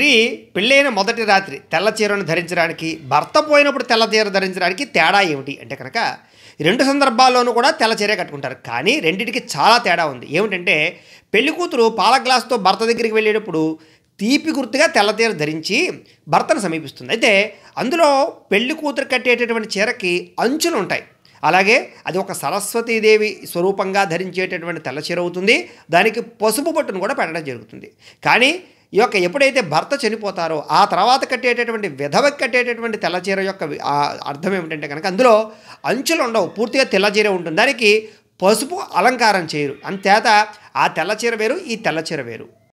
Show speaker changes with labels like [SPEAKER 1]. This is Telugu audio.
[SPEAKER 1] స్త్రీ పెళ్ళైన మొదటి రాత్రి తెల్ల చీరను ధరించడానికి భర్త పోయినప్పుడు తెల్ల చీర ధరించడానికి తేడా ఏమిటి అంటే కనుక రెండు సందర్భాల్లోనూ కూడా తెల్ల చీరే కట్టుకుంటారు కానీ రెండింటికి చాలా తేడా ఉంది ఏమిటంటే పెళ్లి కూతురు పాల గ్లాస్తో భర్త దగ్గరికి వెళ్ళేటప్పుడు తీపి గుర్తుగా తెల్ల తీర ధరించి భర్తను సమీపిస్తుంది అయితే అందులో పెళ్లి కూతురు కట్టేటటువంటి చీరకి అంచులు ఉంటాయి అలాగే అది ఒక సరస్వతీదేవి స్వరూపంగా ధరించేటటువంటి తెల్ల చీర అవుతుంది దానికి పసుపు బొట్టును కూడా పెట్టడం జరుగుతుంది కానీ ఈ యొక్క ఎప్పుడైతే భర్త చనిపోతారో ఆ తర్వాత కట్టేటటువంటి విధవకి కట్టేటటువంటి తెల్లచీర యొక్క అర్థం ఏమిటంటే కనుక అందులో అంచులు ఉండవు పూర్తిగా తెల్లచీర ఉంటుంది దానికి పసుపు అలంకారం చేయరు అంతేత ఆ తెల్లచీర వేరు ఈ తెల్లచీర వేరు